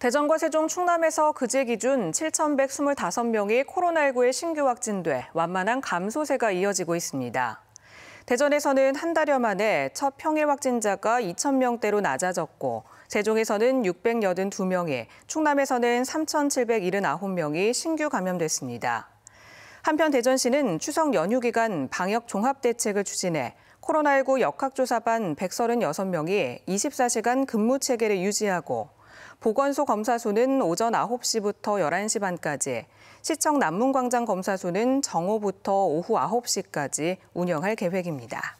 대전과 세종, 충남에서 그제 기준 7,125명이 코로나1 9에 신규 확진돼 완만한 감소세가 이어지고 있습니다. 대전에서는 한 달여 만에 첫 평일 확진자가 2,000명대로 낮아졌고, 세종에서는 682명이, 충남에서는 3,779명이 신규 감염됐습니다. 한편 대전시는 추석 연휴 기간 방역 종합 대책을 추진해 코로나19 역학조사반 136명이 24시간 근무 체계를 유지하고 보건소 검사소는 오전 9시부터 11시 반까지, 시청 남문광장 검사소는 정오부터 오후 9시까지 운영할 계획입니다.